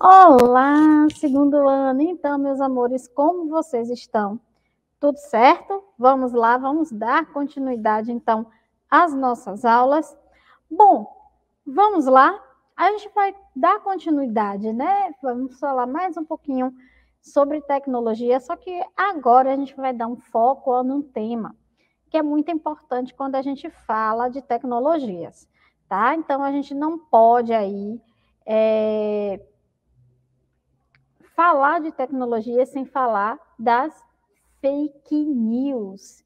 Olá, segundo ano. Então, meus amores, como vocês estão? Tudo certo? Vamos lá, vamos dar continuidade então às nossas aulas. Bom, vamos lá. A gente vai dar continuidade, né? Vamos falar mais um pouquinho sobre tecnologia, só que agora a gente vai dar um foco num tema que é muito importante quando a gente fala de tecnologias, tá? Então a gente não pode aí é falar de tecnologia sem falar das fake news.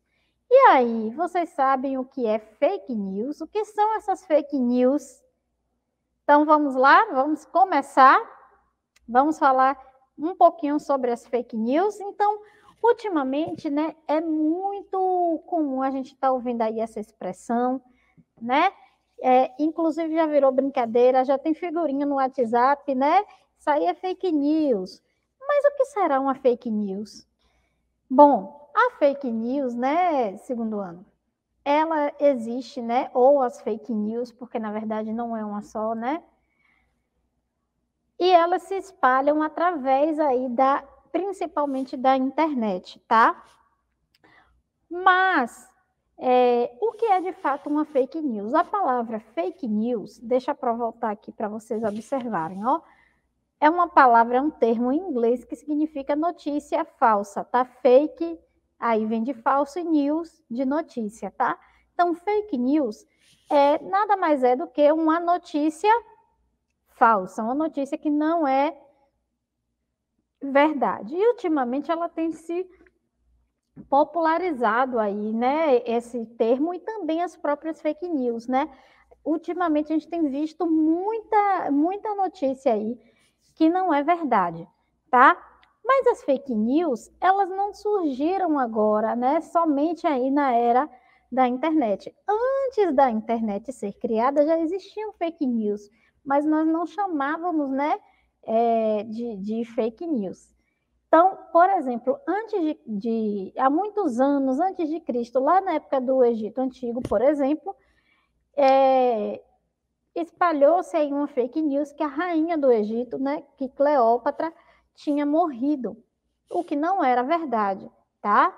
E aí, vocês sabem o que é fake news? O que são essas fake news? Então vamos lá, vamos começar. Vamos falar um pouquinho sobre as fake news. Então, ultimamente, né, é muito comum a gente estar tá ouvindo aí essa expressão, né? É, inclusive já virou brincadeira, já tem figurinha no WhatsApp, né? Isso aí é fake news. Mas o que será uma fake news? Bom, a fake news, né, segundo ano, ela existe, né? Ou as fake news, porque na verdade não é uma só, né? E elas se espalham através aí da, principalmente da internet, tá? Mas é, o que é de fato uma fake news? A palavra fake news, deixa para voltar aqui para vocês observarem, ó é uma palavra, é um termo em inglês que significa notícia falsa, tá? Fake, aí vem de falso e news de notícia, tá? Então, fake news é nada mais é do que uma notícia falsa, uma notícia que não é verdade. E ultimamente ela tem se popularizado aí, né, esse termo e também as próprias fake news, né? Ultimamente a gente tem visto muita muita notícia aí que não é verdade, tá? Mas as fake news, elas não surgiram agora, né? Somente aí na era da internet. Antes da internet ser criada, já existiam fake news, mas nós não chamávamos, né, é, de, de fake news. Então, por exemplo, antes de, de, há muitos anos antes de Cristo, lá na época do Egito Antigo, por exemplo, é, espalhou-se aí uma fake news que a rainha do Egito, né, que Cleópatra, tinha morrido, o que não era verdade, tá?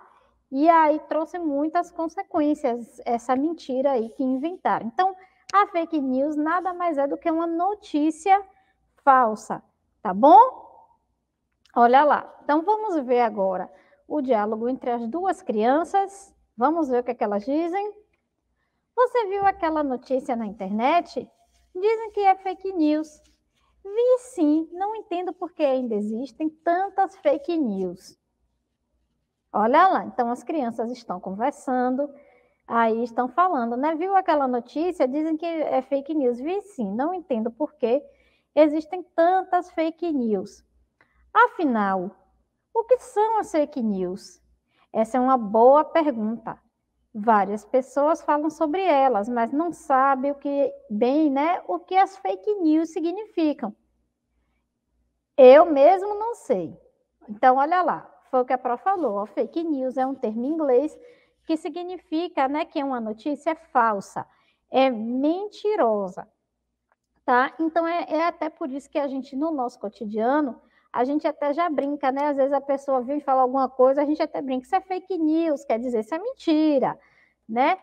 E aí trouxe muitas consequências essa mentira aí que inventaram. Então, a fake news nada mais é do que uma notícia falsa, tá bom? Olha lá. Então, vamos ver agora o diálogo entre as duas crianças. Vamos ver o que, é que elas dizem. Você viu aquela notícia na internet? Dizem que é fake news. Vi sim, não entendo por que ainda existem tantas fake news. Olha lá, então as crianças estão conversando, aí estão falando, né? Viu aquela notícia? Dizem que é fake news. Vi sim, não entendo por que existem tantas fake news. Afinal, o que são as fake news? Essa é uma boa pergunta. Várias pessoas falam sobre elas, mas não sabem o que bem, né, o que as fake news significam. Eu mesmo não sei. Então, olha lá, foi o que a Pro falou. A fake news é um termo em inglês que significa, né, que uma notícia é falsa, é mentirosa, tá? Então, é, é até por isso que a gente, no nosso cotidiano, a gente até já brinca, né? Às vezes a pessoa viu e fala alguma coisa, a gente até brinca, isso é fake news, quer dizer, isso é mentira, né?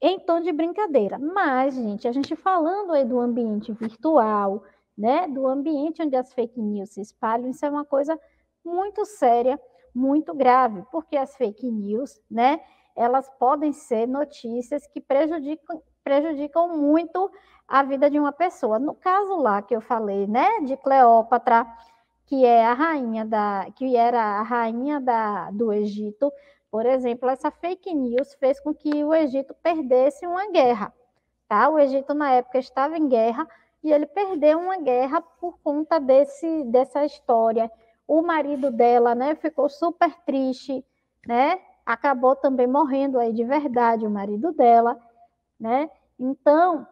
Em tom de brincadeira. Mas, gente, a gente falando aí do ambiente virtual, né? Do ambiente onde as fake news se espalham, isso é uma coisa muito séria, muito grave, porque as fake news, né? Elas podem ser notícias que prejudicam, prejudicam muito a vida de uma pessoa. No caso lá que eu falei, né? De Cleópatra que é a rainha da, que era a rainha da, do Egito, por exemplo, essa fake news fez com que o Egito perdesse uma guerra. Tá? O Egito na época estava em guerra e ele perdeu uma guerra por conta desse, dessa história. O marido dela, né, ficou super triste, né? Acabou também morrendo aí de verdade o marido dela, né? Então,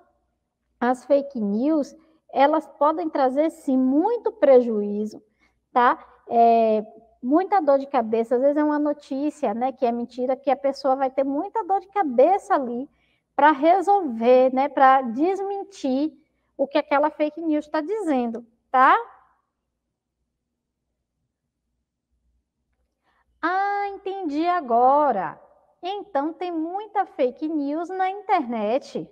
as fake news, elas podem trazer sim muito prejuízo, tá? É, muita dor de cabeça, às vezes é uma notícia, né, que é mentira, que a pessoa vai ter muita dor de cabeça ali para resolver, né, para desmentir o que aquela fake news está dizendo, tá? Ah, entendi agora. Então tem muita fake news na internet.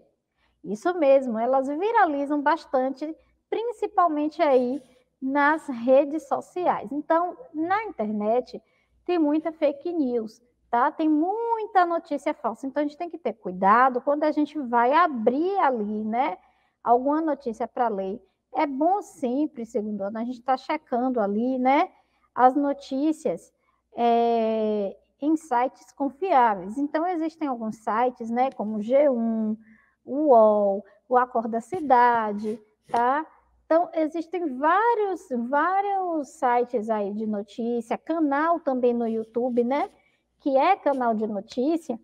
Isso mesmo, elas viralizam bastante, principalmente aí nas redes sociais. Então, na internet, tem muita fake news, tá? Tem muita notícia falsa. Então, a gente tem que ter cuidado quando a gente vai abrir ali, né? Alguma notícia para ler. É bom sempre, segundo a gente está checando ali, né? As notícias é, em sites confiáveis. Então, existem alguns sites, né? Como o G1, o UOL, o Acorda Cidade, tá? Então, existem vários, vários sites aí de notícia, canal também no YouTube, né? Que é canal de notícia,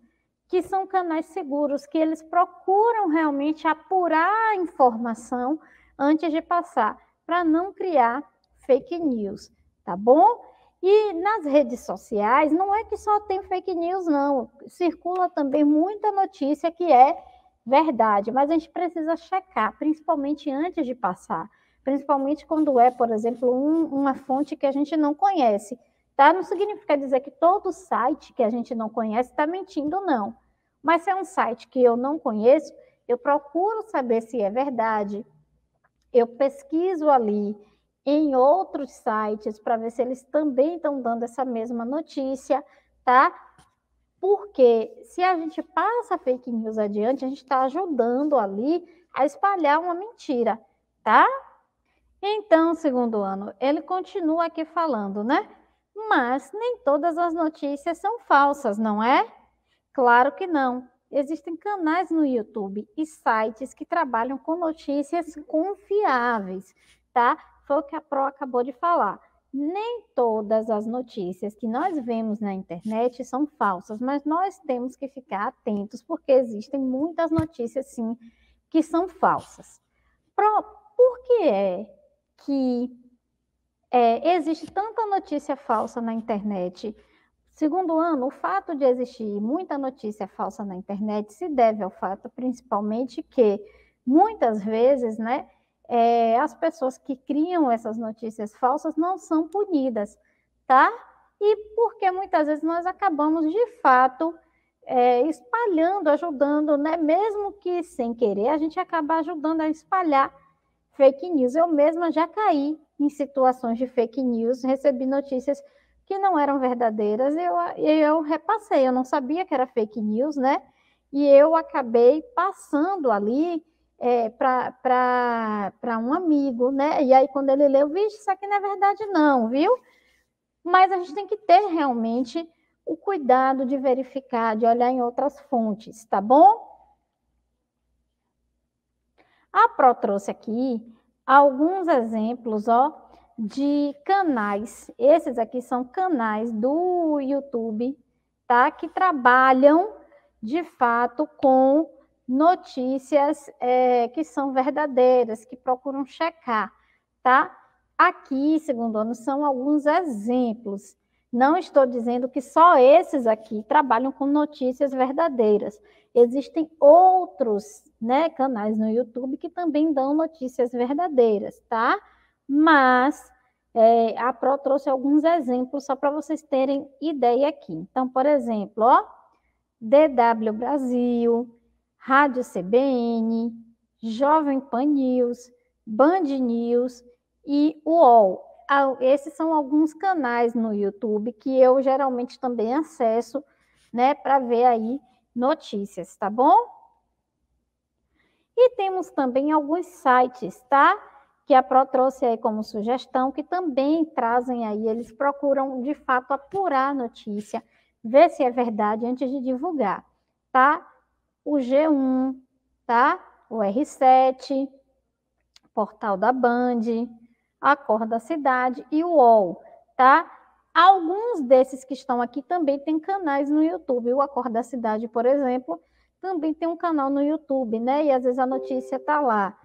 que são canais seguros, que eles procuram realmente apurar a informação antes de passar, para não criar fake news, tá bom? E nas redes sociais, não é que só tem fake news, não. Circula também muita notícia que é verdade, mas a gente precisa checar, principalmente antes de passar, principalmente quando é, por exemplo, um, uma fonte que a gente não conhece, tá? Não significa dizer que todo site que a gente não conhece está mentindo, não. Mas se é um site que eu não conheço, eu procuro saber se é verdade, eu pesquiso ali em outros sites para ver se eles também estão dando essa mesma notícia, tá? Porque se a gente passa fake news adiante, a gente está ajudando ali a espalhar uma mentira, tá? Então, segundo ano, ele continua aqui falando, né? Mas nem todas as notícias são falsas, não é? Claro que não. Existem canais no YouTube e sites que trabalham com notícias confiáveis, tá? Foi o que a Pro acabou de falar nem todas as notícias que nós vemos na internet são falsas, mas nós temos que ficar atentos, porque existem muitas notícias, sim, que são falsas. por que é que é, existe tanta notícia falsa na internet? Segundo ano, o fato de existir muita notícia falsa na internet se deve ao fato, principalmente, que muitas vezes, né, é, as pessoas que criam essas notícias falsas não são punidas, tá? E porque muitas vezes nós acabamos, de fato, é, espalhando, ajudando, né? Mesmo que sem querer, a gente acaba ajudando a espalhar fake news. Eu mesma já caí em situações de fake news, recebi notícias que não eram verdadeiras, eu, eu repassei, eu não sabia que era fake news, né? E eu acabei passando ali é, para um amigo, né? E aí, quando ele leu, vixe, isso aqui não é verdade, não, viu? Mas a gente tem que ter realmente o cuidado de verificar, de olhar em outras fontes, tá bom? A Pro trouxe aqui alguns exemplos, ó, de canais. Esses aqui são canais do YouTube, tá? Que trabalham de fato com notícias é, que são verdadeiras, que procuram checar, tá? Aqui, segundo ano, são alguns exemplos. Não estou dizendo que só esses aqui trabalham com notícias verdadeiras. Existem outros né, canais no YouTube que também dão notícias verdadeiras, tá? Mas é, a Pro trouxe alguns exemplos só para vocês terem ideia aqui. Então, por exemplo, ó, DW Brasil, Rádio CBN, Jovem Pan News, Band News e UOL. Esses são alguns canais no YouTube que eu geralmente também acesso, né, para ver aí notícias, tá bom? E temos também alguns sites, tá? Que a Pro trouxe aí como sugestão, que também trazem aí, eles procuram de fato apurar a notícia, ver se é verdade antes de divulgar, tá? o G1, tá? O R7, Portal da Band, a Cor da Cidade e o UOL, tá? Alguns desses que estão aqui também têm canais no YouTube. O Cor da Cidade, por exemplo, também tem um canal no YouTube, né? E às vezes a notícia está lá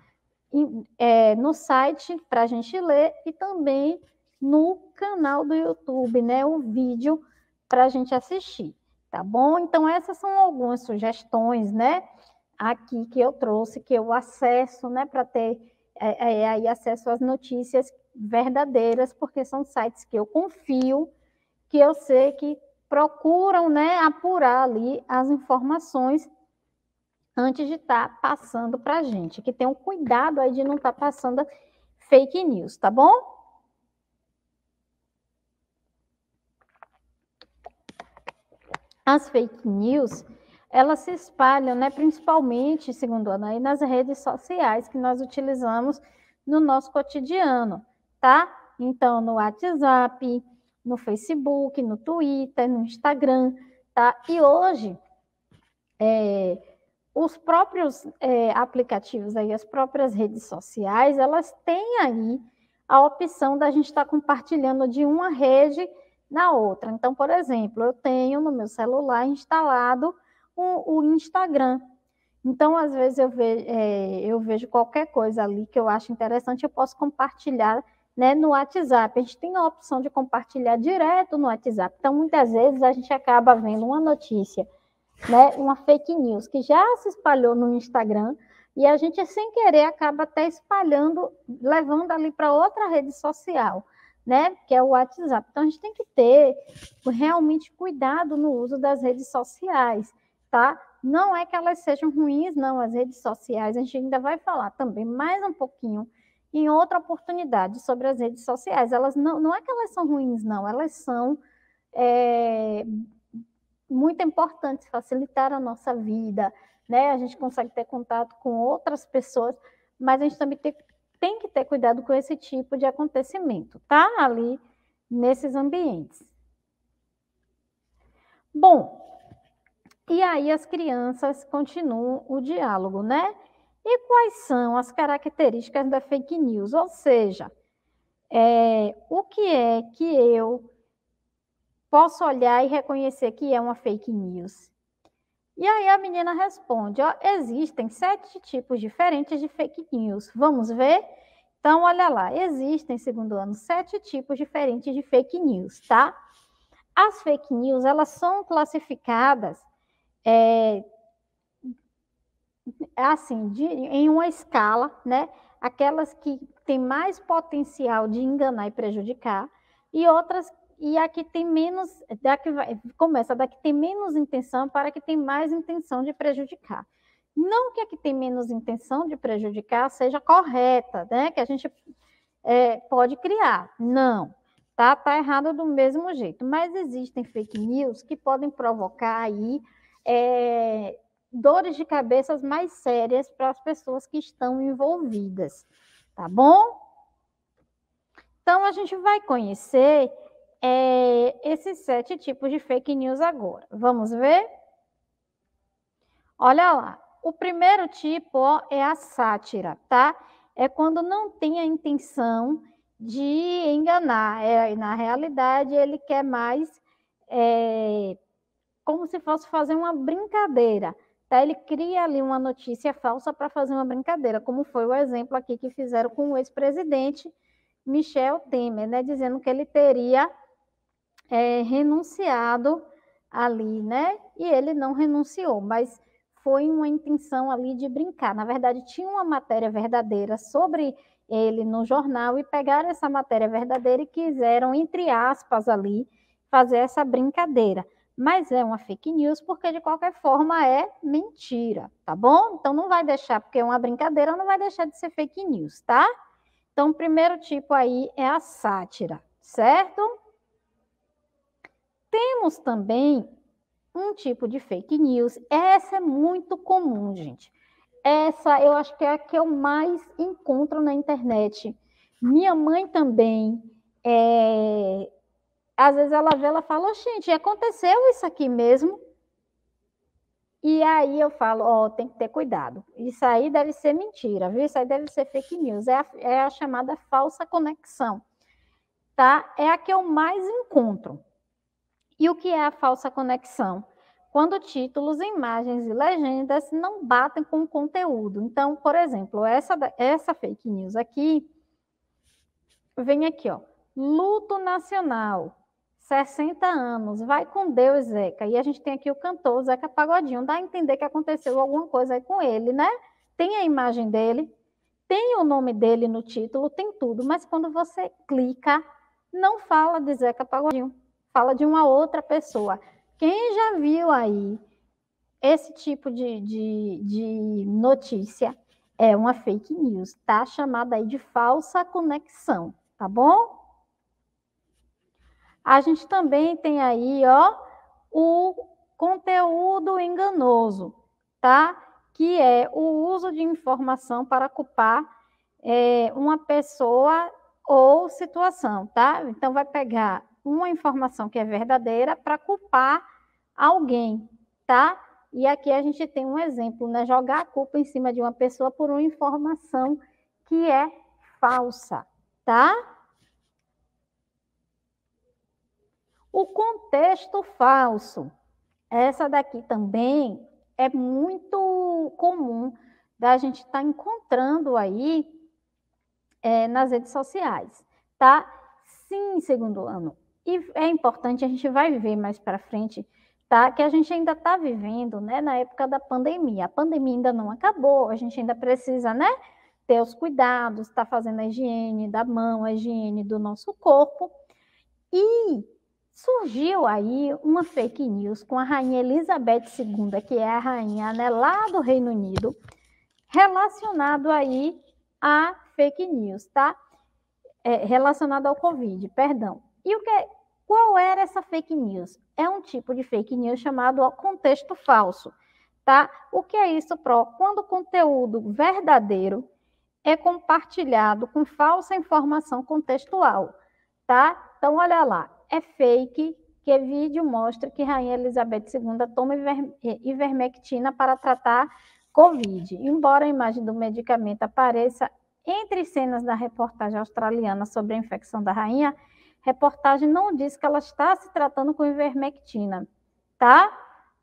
é, no site para a gente ler e também no canal do YouTube, né? O vídeo para a gente assistir. Tá bom? Então, essas são algumas sugestões, né? Aqui que eu trouxe, que eu acesso, né? Para ter é, é, é, aí acesso às notícias verdadeiras, porque são sites que eu confio, que eu sei que procuram, né? Apurar ali as informações antes de estar tá passando para a gente. Que tenham cuidado aí de não estar tá passando fake news, tá bom? as fake news, elas se espalham, né, principalmente, segundo a Anaí, nas redes sociais que nós utilizamos no nosso cotidiano, tá? Então, no WhatsApp, no Facebook, no Twitter, no Instagram, tá? E hoje, é, os próprios é, aplicativos aí, as próprias redes sociais, elas têm aí a opção da gente estar tá compartilhando de uma rede na outra. Então, por exemplo, eu tenho no meu celular instalado o, o Instagram. Então, às vezes, eu, ve, é, eu vejo qualquer coisa ali que eu acho interessante, eu posso compartilhar né, no WhatsApp. A gente tem a opção de compartilhar direto no WhatsApp. Então, muitas vezes, a gente acaba vendo uma notícia, né, uma fake news, que já se espalhou no Instagram, e a gente, sem querer, acaba até espalhando, levando ali para outra rede social né? Que é o WhatsApp. Então a gente tem que ter realmente cuidado no uso das redes sociais, tá? Não é que elas sejam ruins, não, as redes sociais, a gente ainda vai falar também mais um pouquinho em outra oportunidade sobre as redes sociais. Elas não, não é que elas são ruins, não, elas são é, muito importantes, facilitar a nossa vida, né? A gente consegue ter contato com outras pessoas, mas a gente também tem, tem que ter cuidado com esse tipo de acontecimento, tá? Ali nesses ambientes. Bom, e aí as crianças continuam o diálogo, né? E quais são as características da fake news? Ou seja, é, o que é que eu posso olhar e reconhecer que é uma fake news? E aí a menina responde: ó, existem sete tipos diferentes de fake news. Vamos ver? Então, olha lá, existem, segundo ano, sete tipos diferentes de fake news, tá? As fake news, elas são classificadas é, assim, de, em uma escala, né? Aquelas que têm mais potencial de enganar e prejudicar, e outras e a que tem menos, da que vai, começa da que tem menos intenção para que tem mais intenção de prejudicar. Não que a que tem menos intenção de prejudicar seja correta, né? Que a gente é, pode criar. Não, tá? Tá errado do mesmo jeito. Mas existem fake news que podem provocar aí é, dores de cabeça mais sérias para as pessoas que estão envolvidas, tá bom? Então a gente vai conhecer é, esses sete tipos de fake news agora. Vamos ver? Olha lá. O primeiro tipo ó, é a sátira, tá? É quando não tem a intenção de enganar. É, na realidade, ele quer mais é, como se fosse fazer uma brincadeira. Tá? Ele cria ali uma notícia falsa para fazer uma brincadeira, como foi o exemplo aqui que fizeram com o ex-presidente Michel Temer, né? Dizendo que ele teria é, renunciado ali, né? E ele não renunciou, mas foi uma intenção ali de brincar. Na verdade, tinha uma matéria verdadeira sobre ele no jornal e pegaram essa matéria verdadeira e quiseram, entre aspas, ali, fazer essa brincadeira. Mas é uma fake news porque, de qualquer forma, é mentira, tá bom? Então, não vai deixar, porque é uma brincadeira, não vai deixar de ser fake news, tá? Então, o primeiro tipo aí é a sátira, certo? Temos também um tipo de fake news. Essa é muito comum, gente. Essa eu acho que é a que eu mais encontro na internet. Minha mãe também. É... Às vezes ela vê, ela fala, gente, aconteceu isso aqui mesmo? E aí eu falo, ó, oh, tem que ter cuidado. Isso aí deve ser mentira, viu? Isso aí deve ser fake news. É a, é a chamada falsa conexão, tá? É a que eu mais encontro. E o que é a falsa conexão? Quando títulos, imagens e legendas não batem com o conteúdo. Então, por exemplo, essa, essa fake news aqui, vem aqui, ó. Luto nacional, 60 anos, vai com Deus, Zeca. E a gente tem aqui o cantor Zeca Pagodinho, dá a entender que aconteceu alguma coisa aí com ele, né? Tem a imagem dele, tem o nome dele no título, tem tudo, mas quando você clica, não fala de Zeca Pagodinho fala de uma outra pessoa. Quem já viu aí esse tipo de, de, de notícia é uma fake news, tá? Chamada aí de falsa conexão, tá bom? A gente também tem aí, ó, o conteúdo enganoso, tá? Que é o uso de informação para culpar é, uma pessoa ou situação, tá? Então, vai pegar uma informação que é verdadeira para culpar alguém, tá? E aqui a gente tem um exemplo, né? Jogar a culpa em cima de uma pessoa por uma informação que é falsa, tá? O contexto falso. Essa daqui também é muito comum da gente estar tá encontrando aí é, nas redes sociais, tá? Sim, segundo ano, e é importante, a gente vai ver mais para frente, tá? Que a gente ainda está vivendo, né, na época da pandemia. A pandemia ainda não acabou, a gente ainda precisa, né, ter os cuidados, está fazendo a higiene da mão, a higiene do nosso corpo. E surgiu aí uma fake news com a rainha Elizabeth II, que é a rainha né, lá do Reino Unido, relacionado aí a fake news, tá? É, relacionado ao Covid, perdão. E o que, é, qual era essa fake news? É um tipo de fake news chamado contexto falso, tá? O que é isso, Pro? Quando o conteúdo verdadeiro é compartilhado com falsa informação contextual, tá? Então, olha lá, é fake que vídeo mostra que Rainha Elizabeth II toma ivermectina para tratar Covid. Embora a imagem do medicamento apareça entre cenas da reportagem australiana sobre a infecção da rainha, reportagem não diz que ela está se tratando com ivermectina, tá?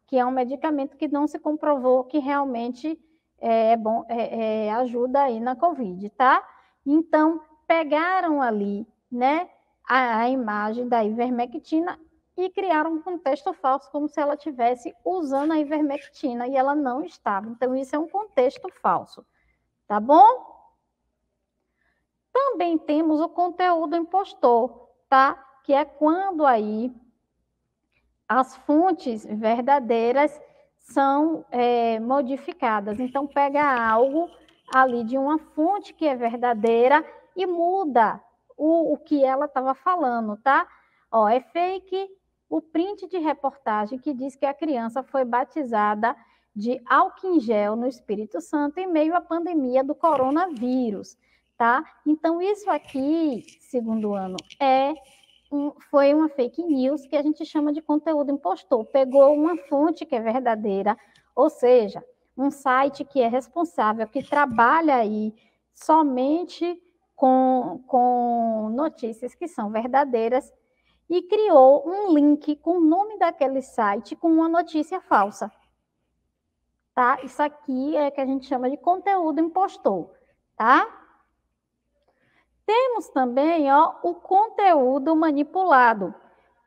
Que é um medicamento que não se comprovou que realmente é, é bom, é, é, ajuda aí na Covid, tá? Então, pegaram ali, né, a, a imagem da ivermectina e criaram um contexto falso, como se ela estivesse usando a ivermectina e ela não estava. Então, isso é um contexto falso, tá bom? Também temos o conteúdo impostor, tá? Que é quando aí as fontes verdadeiras são é, modificadas. Então, pega algo ali de uma fonte que é verdadeira e muda o, o que ela estava falando, tá? Ó, é fake o print de reportagem que diz que a criança foi batizada de álcool em gel no Espírito Santo em meio à pandemia do coronavírus tá? Então, isso aqui, segundo ano, é um, foi uma fake news que a gente chama de conteúdo impostor. Pegou uma fonte que é verdadeira, ou seja, um site que é responsável, que trabalha aí somente com, com notícias que são verdadeiras, e criou um link com o nome daquele site com uma notícia falsa. Tá? Isso aqui é que a gente chama de conteúdo impostor, tá? Temos também ó, o conteúdo manipulado,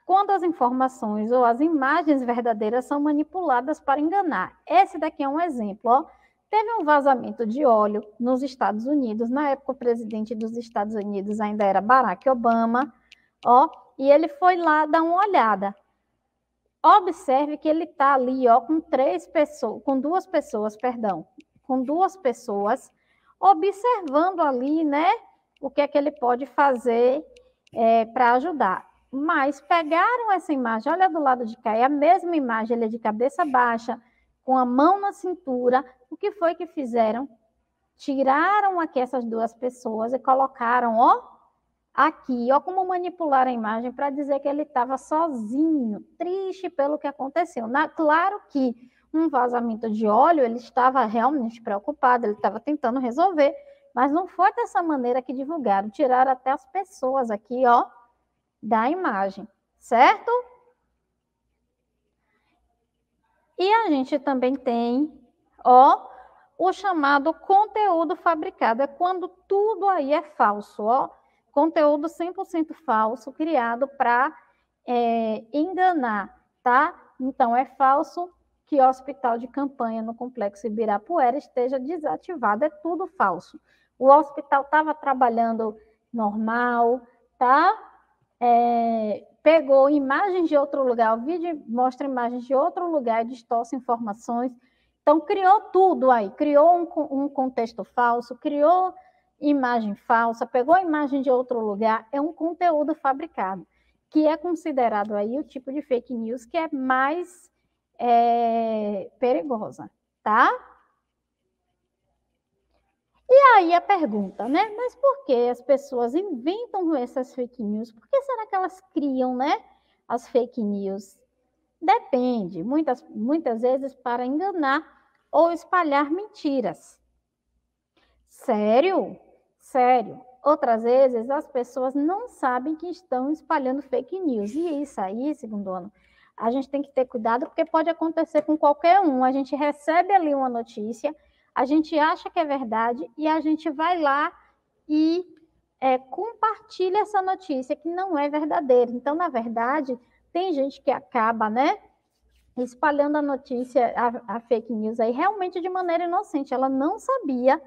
quando as informações ou as imagens verdadeiras são manipuladas para enganar. Esse daqui é um exemplo. Ó. Teve um vazamento de óleo nos Estados Unidos, na época o presidente dos Estados Unidos ainda era Barack Obama, ó, e ele foi lá dar uma olhada. Observe que ele está ali ó, com três pessoas, com duas pessoas, perdão, com duas pessoas, observando ali, né? o que é que ele pode fazer é, para ajudar. Mas pegaram essa imagem, olha do lado de cá, é a mesma imagem, ele é de cabeça baixa, com a mão na cintura. O que foi que fizeram? Tiraram aqui essas duas pessoas e colocaram, ó, aqui, ó, como manipular a imagem para dizer que ele estava sozinho, triste pelo que aconteceu. Na, claro que um vazamento de óleo, ele estava realmente preocupado, ele estava tentando resolver, mas não foi dessa maneira que divulgaram, tiraram até as pessoas aqui, ó, da imagem, certo? E a gente também tem, ó, o chamado conteúdo fabricado, é quando tudo aí é falso, ó, conteúdo 100% falso, criado para é, enganar, tá? Então, é falso que o hospital de campanha no Complexo Ibirapuera esteja desativado, é tudo falso o hospital estava trabalhando normal, tá? É, pegou imagens de outro lugar, o vídeo mostra imagens de outro lugar, distorce informações. Então, criou tudo aí, criou um, um contexto falso, criou imagem falsa, pegou a imagem de outro lugar, é um conteúdo fabricado, que é considerado aí o tipo de fake news que é mais é, perigosa, tá? E aí a pergunta, né? Mas por que as pessoas inventam essas fake news? Por que será que elas criam, né? As fake news? Depende, muitas, muitas vezes para enganar ou espalhar mentiras. Sério? Sério. Outras vezes as pessoas não sabem que estão espalhando fake news. E isso aí, segundo ano, a gente tem que ter cuidado porque pode acontecer com qualquer um. A gente recebe ali uma notícia a gente acha que é verdade e a gente vai lá e é, compartilha essa notícia que não é verdadeira. Então, na verdade, tem gente que acaba, né, espalhando a notícia, a, a fake news aí, realmente de maneira inocente. Ela não sabia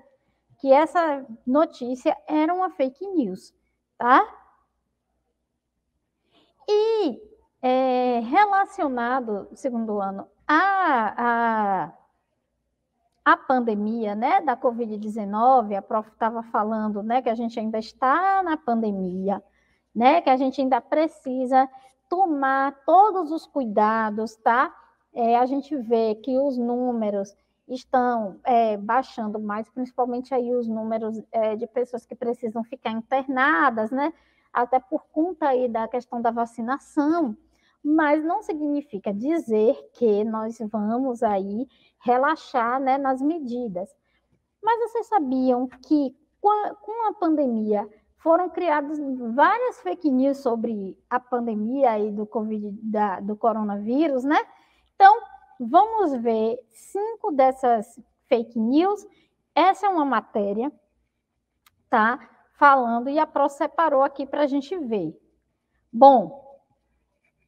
que essa notícia era uma fake news, tá? E é, relacionado, segundo ano, a, a a pandemia né, da Covid-19, a prof estava falando né, que a gente ainda está na pandemia, né, que a gente ainda precisa tomar todos os cuidados, tá? É, a gente vê que os números estão é, baixando mais, principalmente aí os números é, de pessoas que precisam ficar internadas, né? Até por conta aí da questão da vacinação mas não significa dizer que nós vamos aí relaxar né, nas medidas. Mas vocês sabiam que com a pandemia foram criadas várias fake news sobre a pandemia e do Covid, da, do coronavírus, né? Então, vamos ver cinco dessas fake news. Essa é uma matéria, tá? Falando, e a Pro separou aqui para a gente ver. Bom,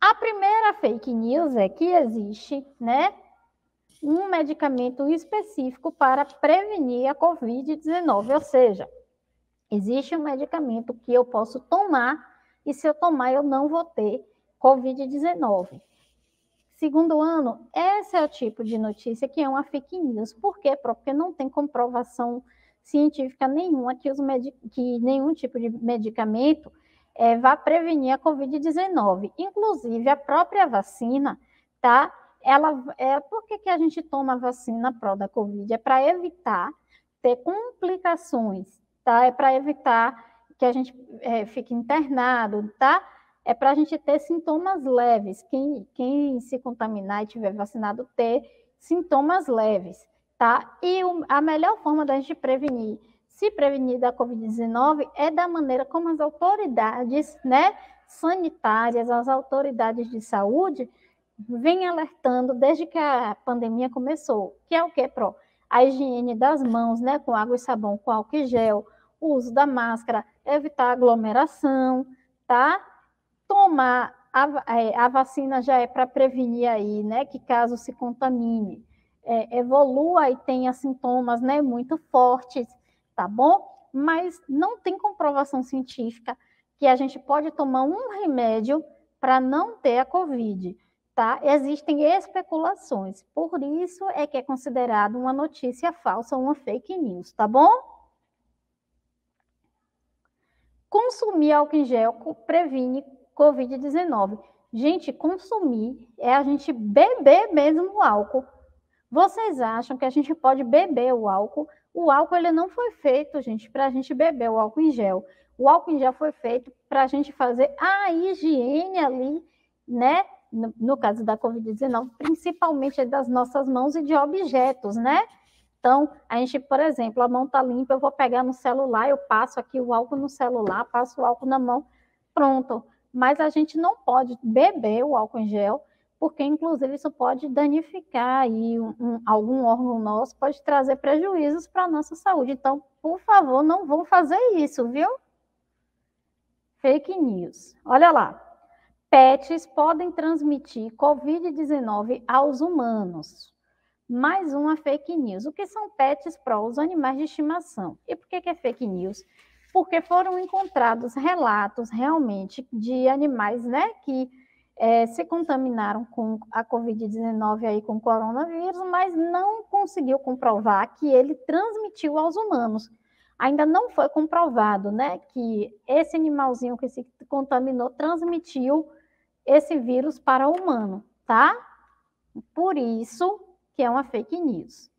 a primeira fake news é que existe, né, um medicamento específico para prevenir a COVID-19, ou seja, existe um medicamento que eu posso tomar e se eu tomar eu não vou ter COVID-19. Segundo ano, esse é o tipo de notícia que é uma fake news. Por quê? Porque não tem comprovação científica nenhuma que, os que nenhum tipo de medicamento é, vá prevenir a Covid-19. Inclusive, a própria vacina, tá? Ela, é, por que, que a gente toma a vacina pró da Covid? É para evitar ter complicações, tá? É para evitar que a gente é, fique internado, tá? É para a gente ter sintomas leves. Quem, quem se contaminar e tiver vacinado, ter sintomas leves, tá? E o, a melhor forma da gente prevenir se prevenir da Covid-19 é da maneira como as autoridades né, sanitárias, as autoridades de saúde, vem alertando desde que a pandemia começou, que é o que, Pro? A higiene das mãos, né, com água e sabão, com álcool e gel, o uso da máscara, evitar aglomeração, tá? Tomar a, é, a vacina já é para prevenir aí, né, que caso se contamine, é, evolua e tenha sintomas, né, muito fortes, tá bom? Mas não tem comprovação científica que a gente pode tomar um remédio para não ter a Covid, tá? Existem especulações, por isso é que é considerado uma notícia falsa, uma fake news, tá bom? Consumir álcool em gel previne Covid-19. Gente, consumir é a gente beber mesmo o álcool. Vocês acham que a gente pode beber o álcool o álcool ele não foi feito, gente, para a gente beber o álcool em gel. O álcool em gel foi feito para a gente fazer a higiene ali, né? No, no caso da Covid-19, principalmente das nossas mãos e de objetos, né? Então, a gente, por exemplo, a mão tá limpa, eu vou pegar no celular, eu passo aqui o álcool no celular, passo o álcool na mão, pronto. Mas a gente não pode beber o álcool em gel, porque inclusive isso pode danificar e um, um, algum órgão nosso, pode trazer prejuízos para a nossa saúde. Então, por favor, não vão fazer isso, viu? Fake news. Olha lá. Pets podem transmitir Covid-19 aos humanos. Mais uma fake news. O que são pets para Os animais de estimação. E por que, que é fake news? Porque foram encontrados relatos realmente de animais, né, que é, se contaminaram com a Covid-19 aí com o coronavírus, mas não conseguiu comprovar que ele transmitiu aos humanos. Ainda não foi comprovado, né, que esse animalzinho que se contaminou transmitiu esse vírus para o humano, tá? Por isso que é uma fake news.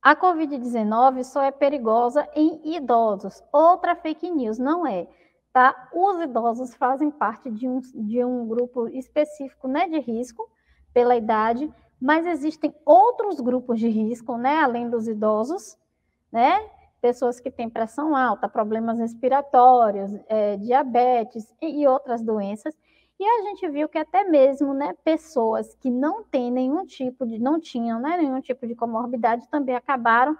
A Covid-19 só é perigosa em idosos. Outra fake news, não é? tá? Os idosos fazem parte de um, de um grupo específico, né, de risco pela idade, mas existem outros grupos de risco, né, além dos idosos, né? Pessoas que têm pressão alta, problemas respiratórios, é, diabetes e, e outras doenças. E a gente viu que até mesmo, né, pessoas que não têm nenhum tipo de, não tinham, né, nenhum tipo de comorbidade também acabaram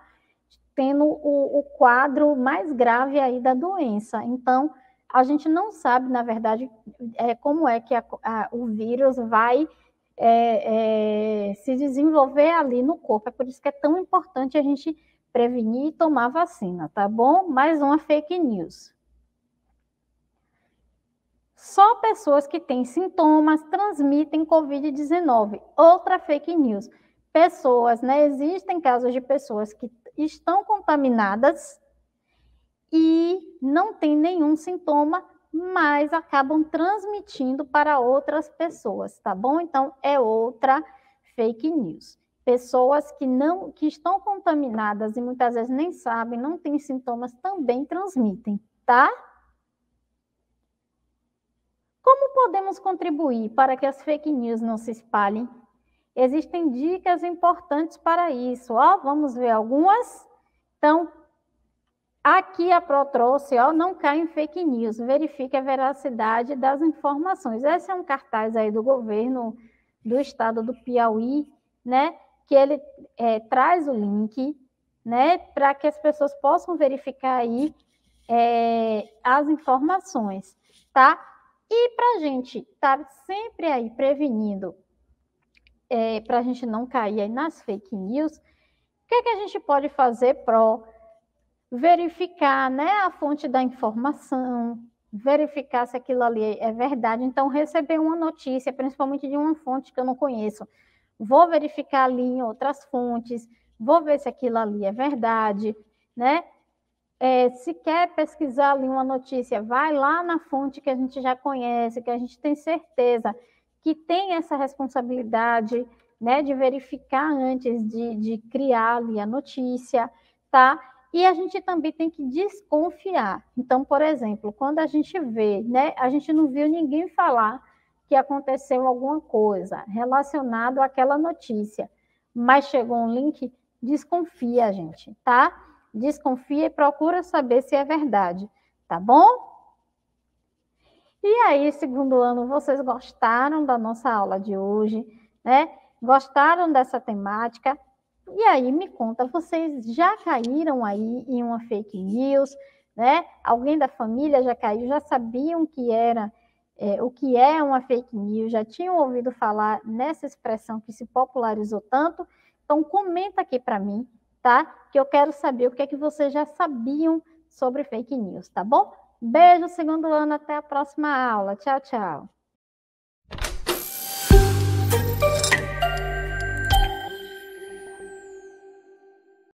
tendo o, o quadro mais grave aí da doença. Então, a gente não sabe, na verdade, é, como é que a, a, o vírus vai é, é, se desenvolver ali no corpo. É por isso que é tão importante a gente prevenir e tomar vacina, tá bom? Mais uma fake news. Só pessoas que têm sintomas transmitem Covid-19. Outra fake news. Pessoas, né? Existem casos de pessoas que estão contaminadas e não tem nenhum sintoma, mas acabam transmitindo para outras pessoas, tá bom? Então é outra fake news. Pessoas que não que estão contaminadas e muitas vezes nem sabem, não têm sintomas, também transmitem, tá? Como podemos contribuir para que as fake news não se espalhem? Existem dicas importantes para isso. Ó, vamos ver algumas. Então, Aqui a Pro trouxe, ó, não cai em fake news, verifique a veracidade das informações. Esse é um cartaz aí do governo do estado do Piauí, né? Que ele é, traz o link, né? Para que as pessoas possam verificar aí é, as informações, tá? E para a gente estar tá sempre aí prevenindo, é, para a gente não cair aí nas fake news, o que, é que a gente pode fazer, Pro? verificar né, a fonte da informação, verificar se aquilo ali é verdade. Então, receber uma notícia, principalmente de uma fonte que eu não conheço, vou verificar ali em outras fontes, vou ver se aquilo ali é verdade, né? É, se quer pesquisar ali uma notícia, vai lá na fonte que a gente já conhece, que a gente tem certeza que tem essa responsabilidade, né, de verificar antes de, de criar ali a notícia, tá? E a gente também tem que desconfiar. Então, por exemplo, quando a gente vê, né, a gente não viu ninguém falar que aconteceu alguma coisa relacionado àquela notícia, mas chegou um link, desconfia, gente, tá? Desconfia e procura saber se é verdade, tá bom? E aí, segundo ano, vocês gostaram da nossa aula de hoje, né? Gostaram dessa temática? E aí me conta, vocês já caíram aí em uma fake news, né? Alguém da família já caiu, já sabiam que era é, o que é uma fake news, já tinham ouvido falar nessa expressão que se popularizou tanto? Então comenta aqui para mim, tá? Que eu quero saber o que é que vocês já sabiam sobre fake news, tá bom? Beijo, segundo ano, até a próxima aula. Tchau, tchau.